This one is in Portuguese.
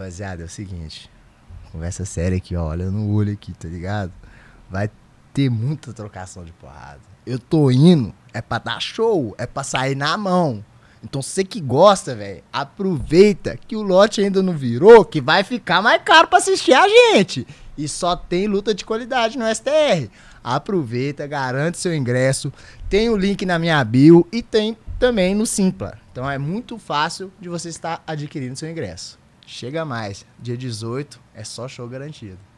Rapaziada, é o seguinte. Conversa séria aqui, ó. Olha no olho aqui, tá ligado? Vai ter muita trocação de porrada. Eu tô indo, é pra dar show, é pra sair na mão. Então você que gosta, velho, aproveita que o lote ainda não virou, que vai ficar mais caro pra assistir a gente. E só tem luta de qualidade no STR. Aproveita, garante seu ingresso. Tem o link na minha bio e tem também no Simpla. Então é muito fácil de você estar adquirindo seu ingresso. Chega mais. Dia 18 é só show garantido.